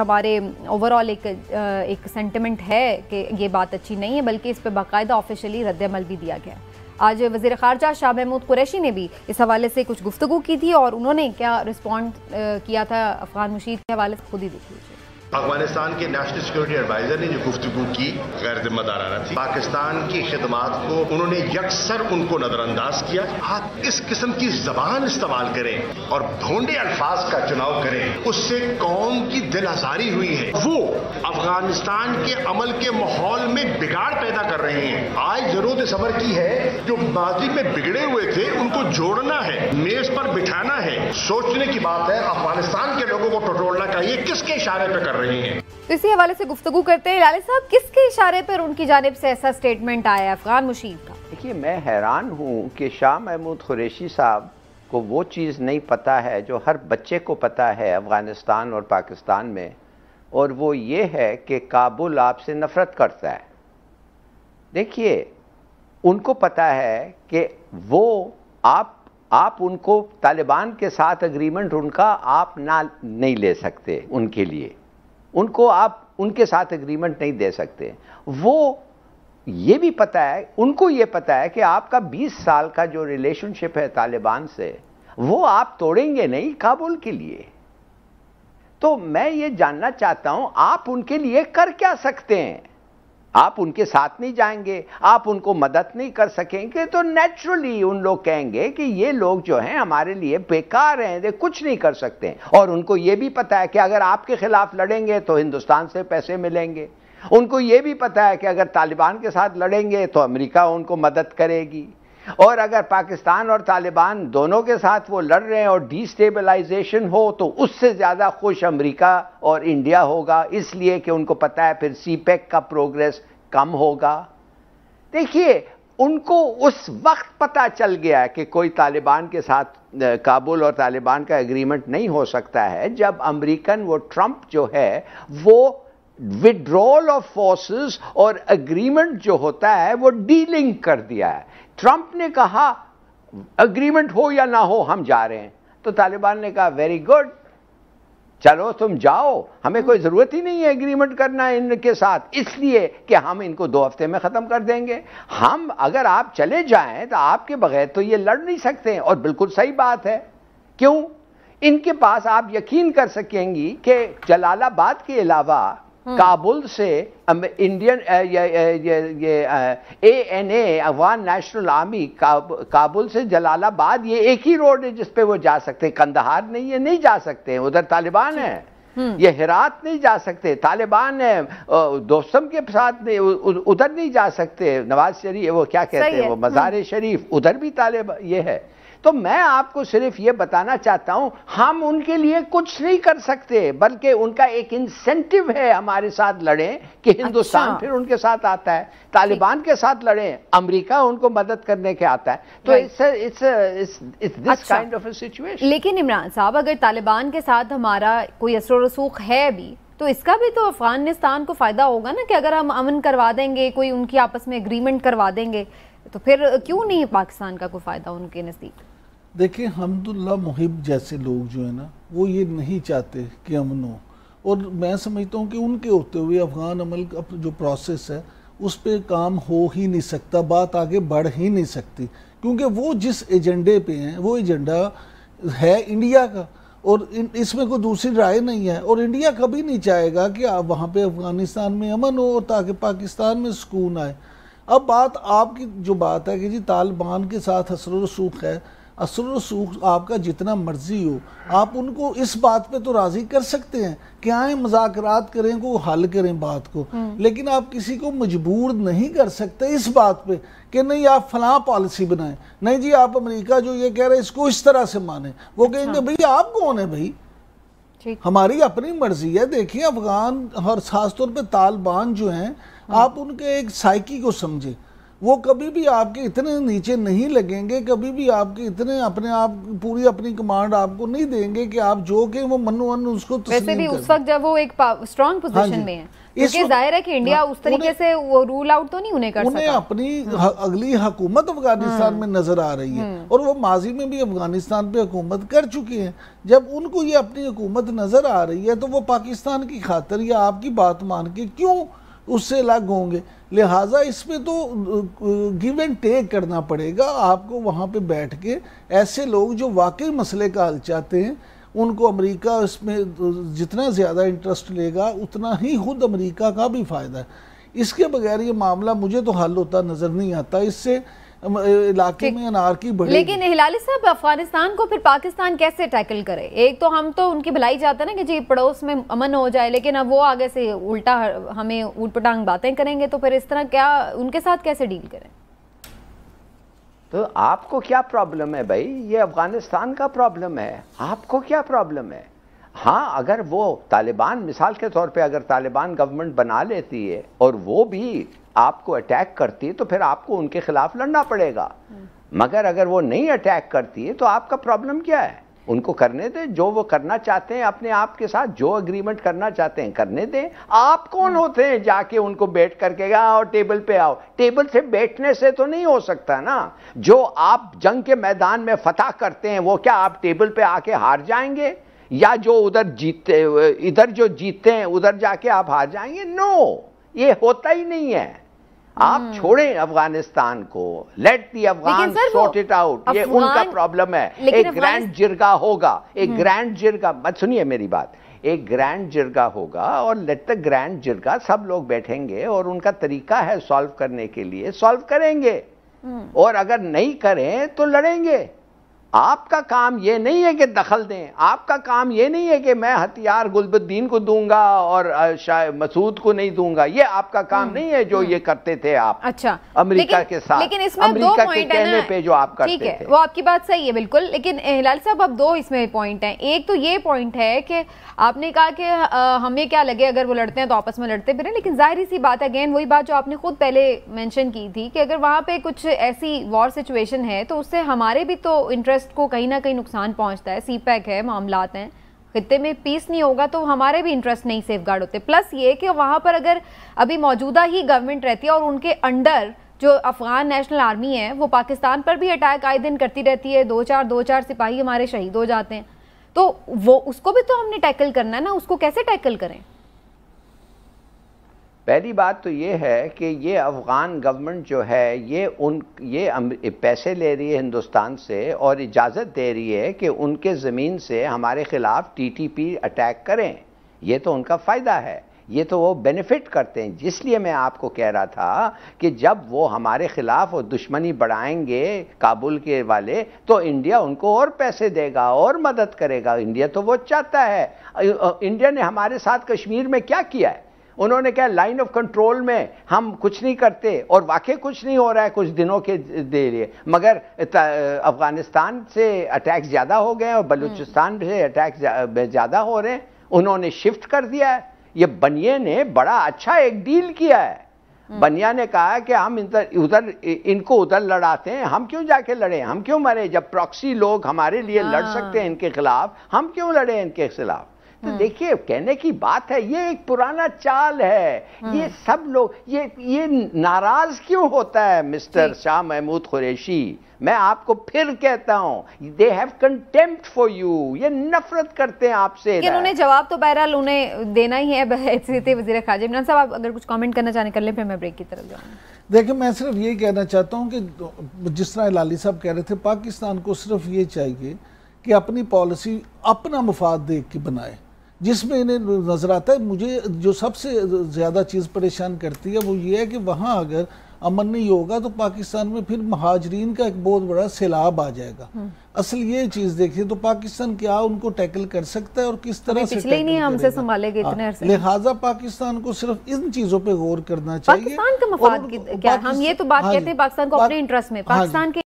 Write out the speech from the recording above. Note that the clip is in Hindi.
हमारे ओवरऑल एक एक सेंटिमेंट है कि ये बात अच्छी नहीं है बल्कि इस पर बाकायदा ऑफिशियली रद्दमल भी दिया गया आज वजी खारजा शाह महमूद कुरैशी ने भी इस हवाले से कुछ गुफ्तु की थी और उन्होंने क्या रिस्पॉन्ड किया था अफगान मुशीद के हवाले से खुद ही देखिए अफगानिस्तान के नेशनल सिक्योरिटी एडवाइजर ने जो गुफ्तु की गैर जिम्मेदाराना थी पाकिस्तान की खिदमात को उन्होंने यकसर उनको नजरअंदाज किया आप इस किस्म की जबान इस्तेमाल करें और ढोंडे अल्फाज का चुनाव करें उससे कौम की दिल आजारी हुई है वो अफगानिस्तान के अमल के माहौल में बिगाड़ पैदा कर रहे हैं आज जरूरत सबर की है जो माजी में बिगड़े हुए थे उनको जोड़ना है मेज पर बिठाना है सोचने की बात है अफगानिस्तान के लोगों को टटोलना चाहिए किसके इशारे पर कर रही हैं तो इसी हवाले से गुफ्तु करते हैं लाले साहब किसके इशारे पर उनकी जानब से ऐसा स्टेटमेंट आया अफगान मुशीर का देखिए मैं हैरान हूँ कि शाह महमूद कुरेशी साहब को वो चीज़ नहीं पता है जो हर बच्चे को पता है अफ़गानिस्तान और पाकिस्तान में और वो ये है कि काबुल आपसे नफ़रत करता है देखिए उनको पता है कि वो आप आप उनको तालिबान के साथ अग्रीमेंट उनका आप ना नहीं ले सकते उनके लिए उनको आप उनके साथ एग्रीमेंट नहीं दे सकते वो ये भी पता है उनको ये पता है कि आपका 20 साल का जो रिलेशनशिप है तालिबान से वो आप तोड़ेंगे नहीं काबुल के लिए तो मैं ये जानना चाहता हूं आप उनके लिए कर क्या सकते हैं आप उनके साथ नहीं जाएंगे आप उनको मदद नहीं कर सकेंगे तो नेचुरली उन लोग कहेंगे कि ये लोग जो हैं हमारे लिए बेकार हैं ये कुछ नहीं कर सकते और उनको ये भी पता है कि अगर आपके खिलाफ लड़ेंगे तो हिंदुस्तान से पैसे मिलेंगे उनको ये भी पता है कि अगर तालिबान के साथ लड़ेंगे तो अमेरिका उनको मदद करेगी और अगर पाकिस्तान और तालिबान दोनों के साथ वो लड़ रहे हैं और डिस्टेबलाइजेशन हो तो उससे ज़्यादा खुश अमेरिका और इंडिया होगा इसलिए कि उनको पता है फिर सीपेक e का प्रोग्रेस कम होगा देखिए उनको उस वक्त पता चल गया कि कोई तालिबान के साथ काबुल और तालिबान का एग्रीमेंट नहीं हो सकता है जब अमरीकन वो ट्रंप जो है वो विड्रॉल ऑफ फोर्सेस और एग्रीमेंट जो होता है वो डीलिंग कर दिया है ट्रंप ने कहा अग्रीमेंट हो या ना हो हम जा रहे हैं तो तालिबान ने कहा वेरी गुड चलो तुम जाओ हमें कोई ज़रूरत ही नहीं है एग्रीमेंट करना इनके साथ इसलिए कि हम इनको दो हफ्ते में ख़त्म कर देंगे हम अगर आप चले जाएं तो आपके बगैर तो ये लड़ नहीं सकते और बिल्कुल सही बात है क्यों इनके पास आप यकीन कर सकेंगी कि जलालाबाद के अलावा काबुल hmm. से Indian A N A Afghan national army Kabul से जलालाबाद ये एक ही रोड है जिसपे वो जा सकते हैं कंदहार नहीं ये नहीं जा सकते हैं उधर तालिबान है हम्म। ये हिरात नहीं जा सकते तालिबान है दोस्तम के साथ नहीं उधर नहीं जा सकते नवाज शरीफ वो क्या कहते हैं वो मजार हम्म। शरीफ उधर भी तालिबान ये है तो मैं आपको सिर्फ ये बताना चाहता हूं हम उनके लिए कुछ नहीं कर सकते बल्कि उनका एक इंसेंटिव है हमारे साथ लड़ें कि हिंदुस्तान अच्छा। फिर उनके साथ आता है तालिबान के साथ लड़ें अमेरिका उनको मदद करने के आता है तो काइंड ऑफ सिचुएशन लेकिन इमरान साहब अगर तालिबान के साथ हमारा कोई असर रसूख है भी तो इसका भी तो अफगानिस्तान को फ़ायदा होगा ना कि अगर हम अमन करवा देंगे कोई उनकी आपस में एग्रीमेंट करवा देंगे तो फिर क्यों नहीं पाकिस्तान का कोई फ़ायदा उनके नज़दीक देखिए हमदुल्ला मुहिब जैसे लोग जो है ना वो ये नहीं चाहते कि अमन हो और मैं समझता हूँ कि उनके होते हुए अफ़गान अमल का जो प्रोसेस है उस पर काम हो ही नहीं सकता बात आगे बढ़ ही नहीं सकती क्योंकि वो जिस एजेंडे पे हैं वो एजेंडा है इंडिया का और इसमें कोई दूसरी राय नहीं है और इंडिया कभी नहीं चाहेगा कि आप वहाँ पर अफ़गानिस्तान में अमन हो और ताकि पाकिस्तान में सुकून आए अब बात आपकी जो बात है कि जी तालिबान के साथ हसर रसूख है असर रसूख आपका जितना मर्जी हो आप उनको इस बात पे तो राज़ी कर सकते हैं कि आए मजाक करें को हल करें बात को हम्म। लेकिन आप किसी को मजबूर नहीं कर सकते इस बात पे कि नहीं आप फला पॉलिसी बनाएं नहीं जी आप अमेरिका जो ये कह रहे हैं इसको इस तरह से माने वो अच्छा। कहेंगे भाई आप कौन है भाई हमारी अपनी मर्जी है देखिए अफगान और खासतौर पर तालिबान जो है हाँ। आप उनके एक साइकी को समझें वो कभी भी आपके इतने नीचे नहीं लगेंगे कभी भी आपके इतने अपने आप पूरी अपनी कमांड आपको नहीं देंगे कि आप जो के वो मनु मन उसको वैसे भी उस वक्त जब वो एक स्ट्रॉन्ग पोजिशन हाँ में है क्योंकि जाहिर है कि इंडिया हाँ, उस तरीके से वो रूल आउट तो नहीं उन्हें कर उन्हें सका। अपनी हम्म। अगली हुकूमत अफगानिस्तान हम्म। में नजर आ रही है हम्म। और वो माजी में भी अफगानिस्तान पे हुकूमत कर चुके हैं जब उनको ये अपनी हुकूमत नजर आ रही है तो वो पाकिस्तान की खातर या आपकी बात मान के क्यों उससे अलग होंगे लिहाजा इसमें तो गिव एंड टेक करना पड़ेगा आपको वहाँ पर बैठ के ऐसे लोग जो वाकई मसले का हल चाहते हैं उनको अमेरिका इसमें जितना ज़्यादा इंटरेस्ट लेगा उतना ही खुद अमेरिका का भी फ़ायदा है इसके बगैर ये मामला मुझे तो हल होता नज़र नहीं आता इससे इलाके में अनारकी बढ़ेगी लेकिन हिलाली साहब अफगानिस्तान को फिर पाकिस्तान कैसे टैकल करे एक तो हम तो उनकी भलाई चाहते ना कि जी पड़ोस में अमन हो जाए लेकिन अब वो आगे से उल्टा हमें उल्ट बातें करेंगे तो फिर इस तरह क्या उनके साथ कैसे डील करें तो आपको क्या प्रॉब्लम है भाई ये अफगानिस्तान का प्रॉब्लम है आपको क्या प्रॉब्लम है हाँ अगर वो तालिबान मिसाल के तौर पे अगर तालिबान गवर्नमेंट बना लेती है और वो भी आपको अटैक करती है तो फिर आपको उनके खिलाफ लड़ना पड़ेगा मगर अगर वो नहीं अटैक करती है तो आपका प्रॉब्लम क्या है उनको करने दें जो वो करना चाहते हैं अपने आप के साथ जो अग्रीमेंट करना चाहते हैं करने दें आप कौन होते हैं जाके उनको बैठ करके आओ टेबल पे आओ टेबल से बैठने से तो नहीं हो सकता ना जो आप जंग के मैदान में फतह करते हैं वो क्या आप टेबल पे आके हार जाएंगे या जो उधर जीते इधर जो जीते हैं उधर जाके आप हार जाएंगे नो ये होता ही नहीं है आप हम्म। छोड़ें अफगानिस्तान को let the Afghan sort it out ये उनका प्रॉब्लम है एक ग्रैंड जिरगा होगा एक ग्रैंड हम्म। जिरगा मत सुनिए मेरी बात एक ग्रैंड जिरगा होगा और लेट द ग्रैंड जिरगा सब लोग बैठेंगे और उनका तरीका है सॉल्व करने के लिए सॉल्व करेंगे हम्म। और अगर नहीं करें तो लड़ेंगे आपका काम ये नहीं है कि दखल दें आपका काम ये नहीं है कि मैं हथियार गुलबुद्दीन को दूंगा और मसूद को नहीं दूंगा ये आपका काम हम्म, नहीं है जो हम्म। ये करते थे आप अच्छा अमेरिका के साथ लेकिन इसमें अमेरिका दो है ना पे जो आप करते ठीक है वो आपकी बात सही है बिल्कुल लेकिन हिलाल साहब अब दो इसमें पॉइंट है एक तो ये पॉइंट है कि आपने कहा कि हमें क्या लगे अगर वो लड़ते हैं तो आपस में लड़ते फिर लेकिन जाहिर सी बात अगेन वही बात जो आपने खुद पहले मैंशन की थी कि अगर वहाँ पे कुछ ऐसी वॉर सिचुएशन है तो उससे हमारे भी तो इंटरेस्ट इंटरेस्ट को कहीं ना कहीं नुकसान पहुंचता है सी पैक e है मामलात हैं खत्े में पीस नहीं होगा तो हमारे भी इंटरेस्ट नहीं सेफ गार्ड होते प्लस ये कि वहाँ पर अगर अभी मौजूदा ही गवर्नमेंट रहती है और उनके अंडर जो अफ़गान नेशनल आर्मी है वो पाकिस्तान पर भी अटैक आए दिन करती रहती है दो चार दो चार सिपाही हमारे शहीद हो जाते हैं तो वो उसको भी तो हमने टैकल करना है ना उसको कैसे टैकल करें पहली बात तो ये है कि ये अफ़गान गवर्नमेंट जो है ये उन ये पैसे ले रही है हिंदुस्तान से और इजाज़त दे रही है कि उनके ज़मीन से हमारे ख़िलाफ़ टीटीपी अटैक करें ये तो उनका फ़ायदा है ये तो वो बेनिफिट करते हैं जिसलिए मैं आपको कह रहा था कि जब वो हमारे ख़िलाफ़ और दुश्मनी बढ़ाएंगे काबुल के वाले तो इंडिया उनको और पैसे देगा और मदद करेगा इंडिया तो वो चाहता है इंडिया ने हमारे साथ कश्मीर में क्या किया है उन्होंने कहा लाइन ऑफ कंट्रोल में हम कुछ नहीं करते और वाकई कुछ नहीं हो रहा है कुछ दिनों के दे लिए मगर अफगानिस्तान से अटैक ज़्यादा हो गए और बलूचिस्तान से अटैक ज़्यादा हो रहे हैं उन्होंने शिफ्ट कर दिया है ये बनिए ने बड़ा अच्छा एक डील किया है बनिया ने कहा कि हम इधर उधर इनको उधर लड़ाते हैं हम क्यों जाके लड़े हम क्यों मरे जब प्रॉक्सी लोग हमारे लिए लड़ हाँ। सकते हैं इनके खिलाफ हम क्यों लड़े इनके खिलाफ तो देखिए कहने की बात है ये एक पुराना चाल है हाँ। ये सब लोग ये ये नाराज क्यों होता है मिस्टर शाह महमूद कुरैशी मैं आपको फिर कहता हूँ they have contempt for you ये नफरत करते हैं आपसे उन्हें जवाब तो बहरहाल उन्हें देना ही है वजीर खाजा इमरान साहब आप अगर कुछ कमेंट करना चाहें कर लें फिर मैं ब्रेक की तरफ जाऊँ देखिए मैं सिर्फ ये कहना चाहता हूँ कि जिस तरह लाली साहब कह रहे थे पाकिस्तान को सिर्फ ये चाहिए कि अपनी पॉलिसी अपना मुफाद देख के बनाए जिसमें इन्हें नज़र आता है मुझे जो सबसे ज़्यादा चीज़ परेशान करती है वो ये है कि वहाँ अगर अमन नहीं होगा तो पाकिस्तान में फिर महाजरीन का एक बहुत बड़ा सैलाब आ जाएगा हम्म। असल ये चीज़ देखिए तो पाकिस्तान क्या उनको टैकल कर सकता है और किस तरह से नहीं हमसे इतने हाँ, अरसे लिहाजा पाकिस्तान को सिर्फ इन चीज़ों पे गौर करना चाहिए पाकिस्तान का मफाद क्या हम ये तो बात हाँ कहते हैं पाकिस्तान को अपने इंटरेस्ट में हाँ पाकिस्तान के